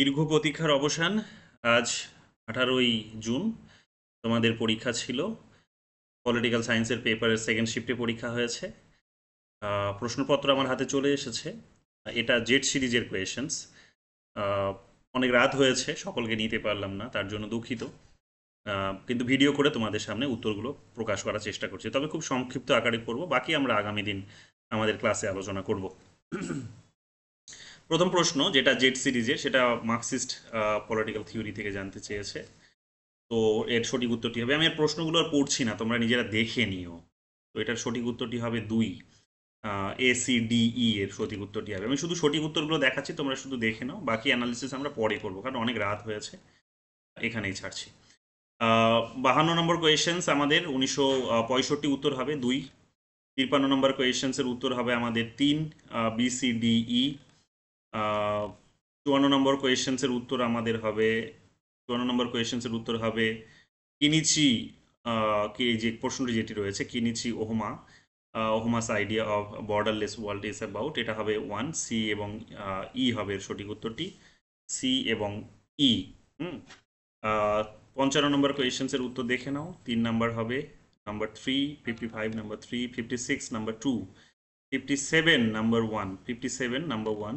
দীর্ঘ প্রতীক্ষার অবসান আজ আঠারোই জুন তোমাদের পরীক্ষা ছিল পলিটিক্যাল সায়েন্সের পেপারের সেকেন্ড শিফটে পরীক্ষা হয়েছে প্রশ্নপত্র আমার হাতে চলে এসেছে এটা জেট সিরিজের কোয়েশনস অনেক রাত হয়েছে সকলকে নিতে পারলাম না তার জন্য দুঃখিত কিন্তু ভিডিও করে তোমাদের সামনে উত্তরগুলো প্রকাশ করার চেষ্টা করছি তবে খুব সংক্ষিপ্ত আকারে করব বাকি আমরা আগামী দিন আমাদের ক্লাসে আলোচনা করব প্রথম প্রশ্ন যেটা জেট সিরিজের সেটা মার্কসিস্ট পলিটিক্যাল থিওরি থেকে জানতে চেয়েছে তো এর সঠিক উত্তরটি হবে আমি এর প্রশ্নগুলো আর পড়ছি না তোমরা নিজেরা দেখে নিও তো এটার সঠিক উত্তরটি হবে দুই এ সি ডি ই এর সঠিক উত্তরটি হবে আমি শুধু সঠিক উত্তরগুলো দেখাচ্ছি তোমরা শুধু দেখে নাও বাকি অ্যানালিসিস আমরা পরে করবো কারণ অনেক রাত হয়েছে এখানেই ছাড়ছি বাহান্ন নম্বর কোয়েশনস আমাদের উনিশশো পঁয়ষট্টি উত্তর হবে দুই তিপ্পান্ন নম্বর কোয়েশনসের উত্তর হবে আমাদের তিন বিসিডিই চুয়ান্ন নম্বর কোয়েশনসের উত্তর আমাদের হবে চুয়ান্ন নম্বর কোয়েশনসের উত্তর হবে কিনিচি কি যে প্রশ্নটি যেটি রয়েছে Kenichi Ohmae Ohmae's idea of borderless world is about এটা হবে ওয়ান সি এবং ই e হবে সঠিক উত্তরটি সি এবং ই e, হুম পঞ্চান্ন নম্বর কোয়েশনসের উত্তর দেখে নাও তিন নাম্বার হবে number three fifty five number three fifty six number two fifty seven number one fifty seven number one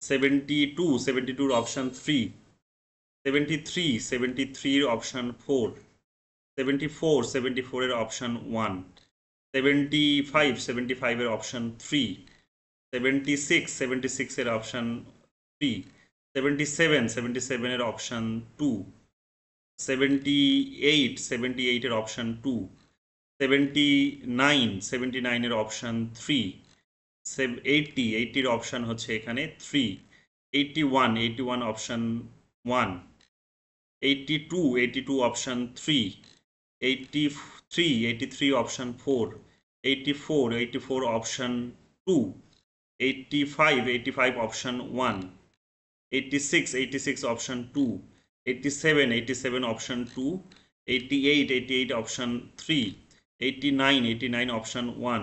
72 72 option 3 73 73 option 4 74 74 এর অপশন 1 75 75 এর অপশন 3 76 76 এর অপশন 3 77 77 এর অপশন 2 78 78 এর অপশন 2 79 79 এর অপশন 3 সেভ এইটটি এইটটির অপশান হচ্ছে এখানে three eighty one eighty one option one eighty two eighty two option three eighty three eighty three option four eighty four eighty four option two eighty five eighty five option one eighty six eighty six option two eighty seven eighty seven option two eighty eight eighty eight option three eighty nine eighty nine option one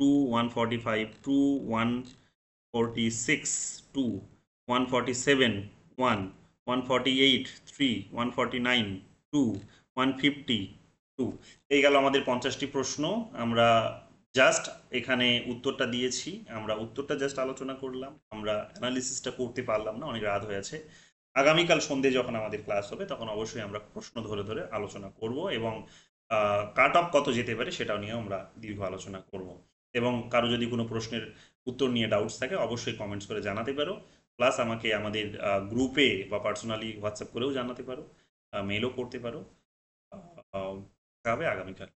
two one forty five two one forty six two one forty seven one one forty eight three one forty nine two one fifty two এই গেল আমাদের পঞ্চাশটি প্রশ্ন আমরা just এখানে উত্তরটা দিয়েছি আমরা উত্তরটা জাস্ট আলোচনা করলাম আমরা অ্যানালিসিসটা করতে পারলাম না অনেক রাত হয়েছে আগামীকাল সন্ধ্যে যখন আমাদের ক্লাস হবে তখন অবশ্যই আমরা প্রশ্ন ধরে ধরে আলোচনা করব এবং কাট অফ কত যেতে পারে সেটাও নিয়ে আমরা দীর্ঘ আলোচনা করব এবং কারো যদি কোনো প্রশ্নের উত্তর নিয়ে ডাউটস থাকে অবশ্যই কমেন্টস করে জানাতে পারো প্লাস আমাকে আমাদের গ্রুপে বা পার্সোনালি হোয়াটসঅ্যাপ করেও জানাতে পারো মেলও করতে পারো তবে আগামীকাল